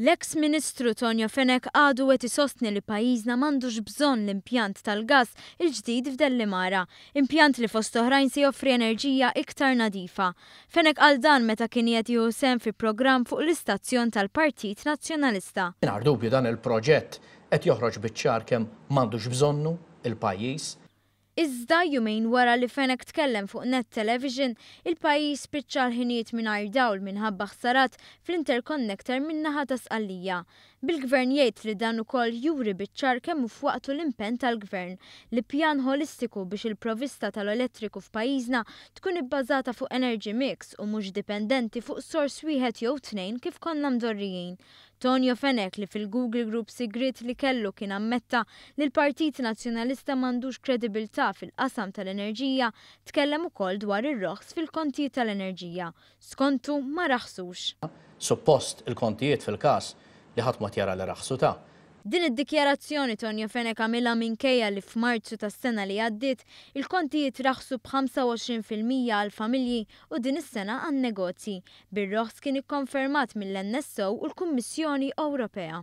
l eks ministru Tonja Fenek għadu għet isostni li pajizna mandux bżon l-impjant tal-gas il-ġdid Mara. impjant li fost oħrajn se joffri enerġija iktar nadifa. Fenek għal dan meta kien qed jieħu sem fi programm fuq l-istazzjon tal-Partit Nazzjonalista. Mingħajr dubju dan il-proġett qed joħroġ biċ-ċar kemm m'għandux bżonnu il-pajjiż Iżda jumejn wara li Fenek tkellem fuq net television, il-pajis spiċċa l-ħiniet mingħajr dawl minħabba ħsarat fl-interconnector min-naħa ta' sqallija. Bil-gvern jgħid li dan ukoll juri biċċar kemm f'waqtu l-impenn tal-gvern li pjan holistiku biex il-provista tal-elettriku f'pajjiżna tkun ibbażata fuq energy mix u mhux dipendenti fuq sors wieħed jew tnejn kif konna mdorrijin. Tonio Fenek li fil-Google Group sigrit li kellu kien ammetta li l-Partit Nazzjonalista mandux kredibilta fil-qasam tal-enerġija tkellem ukoll dwar ir-roħs fil kontijiet tal-enerġija. Skontu ma raħsux. Suppost il-kontijiet fil-kas li ħadd mod tjara li raħsu ta' Din id-dikjarazzjoni Tonio Fenek minn mela minkejja li f'Marzu tas-sena li għaddiet il-kontijiet raħsu b'25% għal familji u din is-sena għan negozji. Bir-roħs kien ikkonfermat mill-NSO u l-Kummissjoni Ewropea.